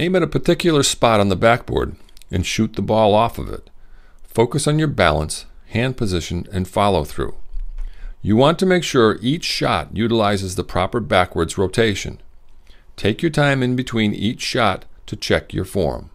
Aim at a particular spot on the backboard and shoot the ball off of it. Focus on your balance, hand position, and follow through. You want to make sure each shot utilizes the proper backwards rotation. Take your time in between each shot to check your form.